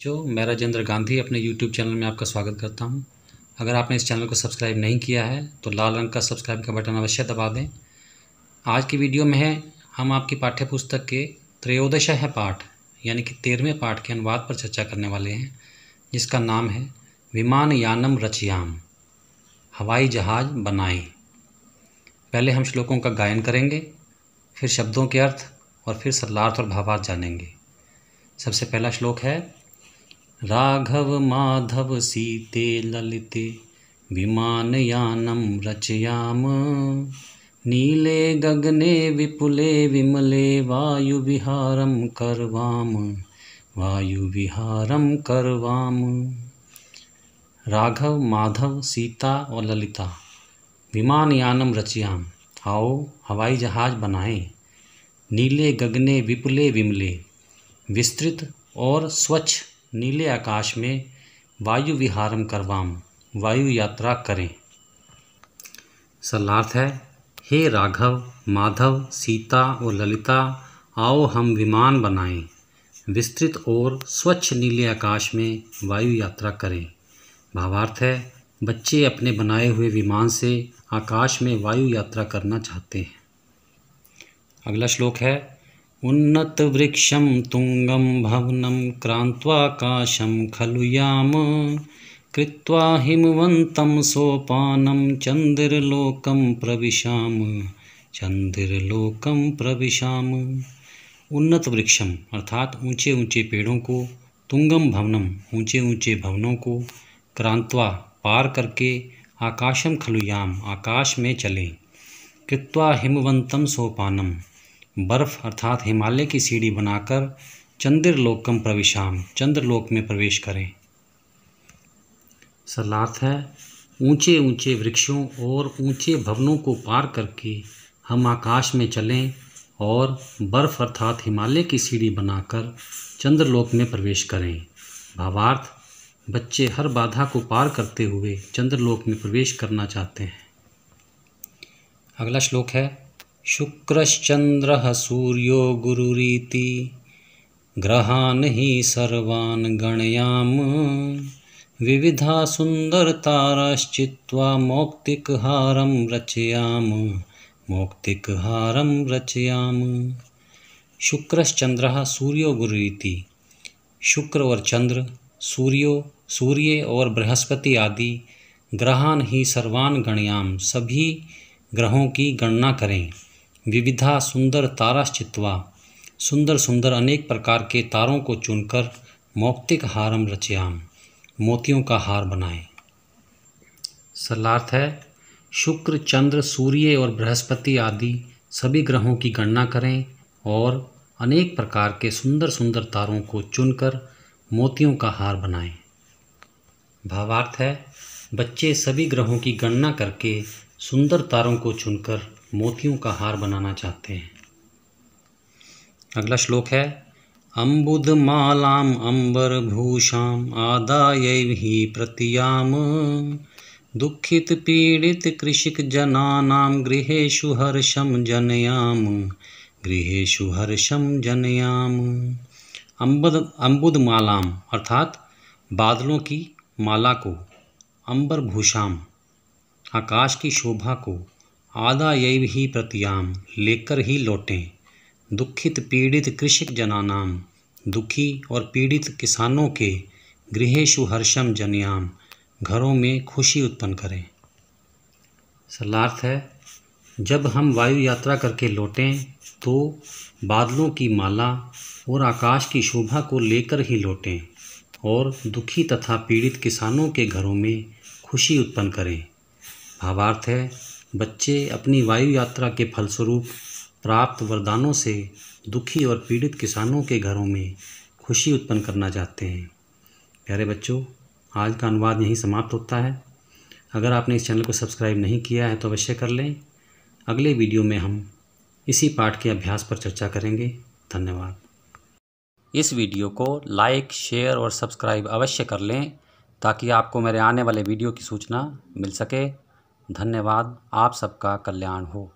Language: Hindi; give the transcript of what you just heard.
जो मैं राजेंद्र गांधी अपने यूट्यूब चैनल में आपका स्वागत करता हूं अगर आपने इस चैनल को सब्सक्राइब नहीं किया है तो लाल रंग का सब्सक्राइब का बटन अवश्य दबा दें आज की वीडियो में है हम आपकी पाठ्य पुस्तक के त्रयोदश है पाठ यानी कि तेरहवें पाठ के अनुवाद पर चर्चा करने वाले हैं जिसका नाम है विमान यानम रचयाम हवाई जहाज बनाए पहले हम श्लोकों का गायन करेंगे फिर शब्दों के अर्थ और फिर सरलार्थ और भावार्थ जानेंगे सबसे पहला श्लोक है राघव माधव सीते ललिते विमानयानं रचयाम नीले गगने विपुले विमले वायुविहारं करवाम वायुविहारं करवाम राघव माधव सीता और ललिता विमानयानम रचयाम आओ हवाई जहाज बनाएं नीले गगने विपुले विमले विस्तृत और स्वच्छ नीले आकाश में वायु विहारम करवाम वायु यात्रा करें सलार्थ है हे राघव माधव सीता और ललिता आओ हम विमान बनाएं विस्तृत और स्वच्छ नीले आकाश में वायु यात्रा करें भावार्थ है बच्चे अपने बनाए हुए विमान से आकाश में वायु यात्रा करना चाहते हैं अगला श्लोक है उन्नतवृक्षं तुङ्गं भवनं क्रान्त्वाकाशं खलु खलुयाम कृवा हिमवन्तं सोपानं चन्दिरलोकं प्रवशा चंद्रलोकम प्रविशाम उन्नत वृक्षम अर्थात ऊंचे ऊंचे पेड़ों को तुंगम भवनम ऊंचे ऊंचे भवनों को क्रांतवा पार करके आकाशम खलुयाम आकाश में चले कृत्वा हिमवंतम सोपानम बर्फ अर्थात हिमालय की सीढ़ी बनाकर चंद्रलोकम प्रविशाम चंद्रलोक में प्रवेश करें सलाथ है ऊंचे ऊंचे वृक्षों और ऊंचे भवनों को पार करके हम आकाश में चलें और बर्फ अर्थात हिमालय की सीढ़ी बनाकर चंद्रलोक में प्रवेश करें भावार्थ बच्चे हर बाधा को पार करते हुए चंद्रलोक में प्रवेश करना चाहते हैं अगला श्लोक है शुक्रश्चंद्र सूर्यो गुरुरीति ग्रहान ही सर्वान् गणयाम विविधा सुंदर मौक्तिक हारम रचयाम हारम रचयाम शुक्रश्चंद्र सूर्यो गुरुरीति शुक्र और चंद्र सूर्यो सूर्य और बृहस्पति आदि ग्रहान ही सर्वान गणयाम सभी ग्रहों की गणना करें विविधा सुंदर ताराश्चित्वा सुंदर सुंदर अनेक प्रकार के तारों को चुनकर मौक्तिक हारम रचयाम मोतियों का हार बनाए सलार्थ है शुक्र चंद्र सूर्य और बृहस्पति आदि सभी ग्रहों की गणना करें और अनेक प्रकार के सुंदर सुंदर तारों को चुनकर मोतियों का हार बनाएं भावार्थ है बच्चे सभी ग्रहों की गणना करके सुंदर तारों को चुनकर मोतियों का हार बनाना चाहते हैं अगला श्लोक है अम्बुद मालाम अम्बर भूषाम आदाय ही प्रतियाम दुखित पीड़ित कृषिक जनानाम गृहेशु हर्षम जनयाम गृहेशु हर्षम जनयाम अम्बद अम्बुद मालाम अर्थात बादलों की माला को अंबर भूषाम आकाश की शोभा को आदायैव ही प्रत्याम लेकर ही लौटें दुखित पीड़ित कृषक जनानाम दुखी और पीड़ित किसानों के गृहेशु हर्षम जनयाम घरों में खुशी उत्पन्न करें सलार्थ है जब हम वायु यात्रा करके लौटें तो बादलों की माला और आकाश की शोभा को लेकर ही लौटें और दुखी तथा पीड़ित किसानों के घरों में खुशी उत्पन्न करें भावार्थ है बच्चे अपनी वायु यात्रा के फलस्वरूप प्राप्त वरदानों से दुखी और पीड़ित किसानों के घरों में खुशी उत्पन्न करना चाहते हैं प्यारे बच्चों आज का अनुवाद यहीं समाप्त होता है अगर आपने इस चैनल को सब्सक्राइब नहीं किया है तो अवश्य कर लें अगले वीडियो में हम इसी पाठ के अभ्यास पर चर्चा करेंगे धन्यवाद इस वीडियो को लाइक शेयर और सब्सक्राइब अवश्य कर लें ताकि आपको मेरे आने वाले वीडियो की सूचना मिल सके धन्यवाद आप सबका कल्याण हो